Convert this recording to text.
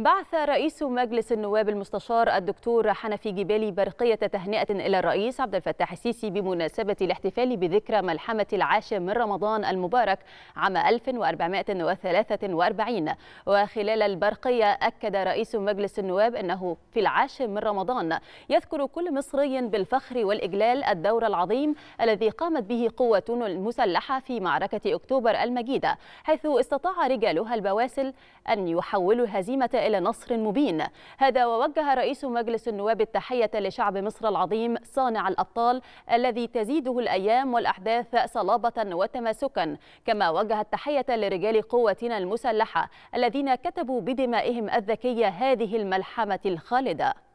بعث رئيس مجلس النواب المستشار الدكتور حنفي جبالي برقية تهنئة إلى الرئيس عبد الفتاح السيسي بمناسبة الاحتفال بذكرى ملحمة العاشر من رمضان المبارك عام 1443 وخلال البرقية أكد رئيس مجلس النواب أنه في العاشر من رمضان يذكر كل مصري بالفخر والإجلال الدور العظيم الذي قامت به قوة المسلحة في معركة أكتوبر المجيدة حيث استطاع رجالها البواسل أن يحولوا الهزيمة إلى نصر مبين هذا ووجه رئيس مجلس النواب التحية لشعب مصر العظيم صانع الأبطال الذي تزيده الأيام والأحداث صلابة وتماسكا كما وجه التحية لرجال قوتنا المسلحة الذين كتبوا بدمائهم الذكية هذه الملحمة الخالدة